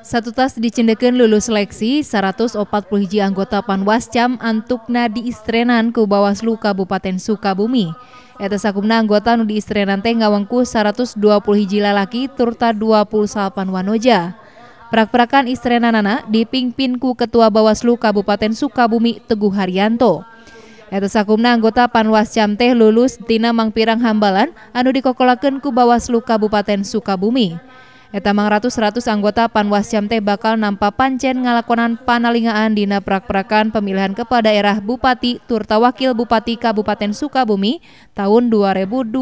Satu tas dicendekin lulus seleksi 140 hiji anggota Panwascam antukna di istrenan ke Bawaslu Kabupaten Sukabumi. Eta sakumna anggota nu di istrenan teh ngawengku 120 hiji lalaki turta 20 wanoja. Prak-prakan istrenanana dipimpin ku Ketua Bawaslu Kabupaten Sukabumi Teguh Haryanto. Eta sakumna anggota Panwascam teh lulus tina mangpirang hambalan anu dikokolakeun ku Bawaslu Kabupaten Sukabumi. Eta mangratus ratus anggota Panwas Jamte bakal nampa pancen ngalakonan panalingaan dina prak-prakan pemilihan kepala daerah Bupati Turta Wakil Bupati Kabupaten Sukabumi tahun 2020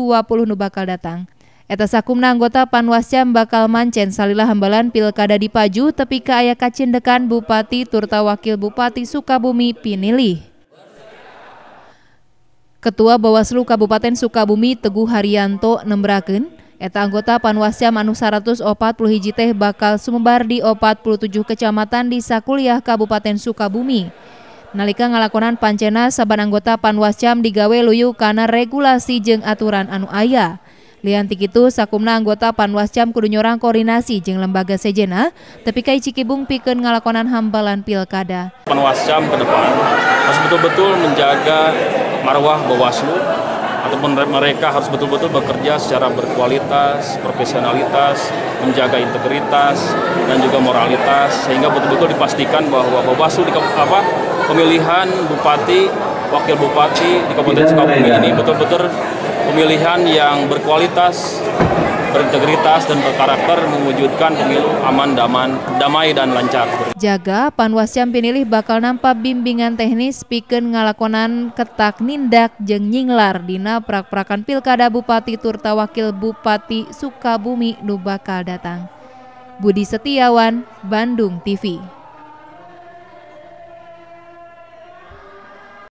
nu bakal datang. Eta sakumna anggota Panwascam bakal mancen salilah hambalan pilkada di Paju tepi ka aya kacindekan Bupati Turta Wakil Bupati Sukabumi pinilih. Ketua Bawaslu Kabupaten Sukabumi Teguh Haryanto nembraken, Eta anggota Panwasya Manu 140 hiji teh bakal sumebar di 47 kecamatan di Sakuliah Kabupaten Sukabumi. Nalika ngalakonan pancena saban anggota Panwascam digawe luyu karena regulasi jeng aturan anu ayah. Liantik itu sakumna anggota Panwascam kudu nyorang koordinasi jeng lembaga sejena, tapi kai Cikibung piken ngalakonan hambalan pilkada. Panwascam ke depan harus betul-betul menjaga marwah Bawaslu, ataupun mereka harus betul-betul bekerja secara berkualitas, profesionalitas, menjaga integritas dan juga moralitas sehingga betul-betul dipastikan bahwa Bawaslu di apa pemilihan bupati, wakil bupati di Kabupaten Sukabumi ini betul-betul pemilihan yang berkualitas berintegritas dan berkarakter mewujudkan pemilu aman, daman, damai, dan lancar. Jaga Panwascam pinilih bakal nampak bimbingan teknis Piken ngalakonan ketak nindak jeng nyinglar dina prak-prakan pilkada Bupati Turta Wakil Bupati Sukabumi nubakal datang. Budi Setiawan, Bandung TV.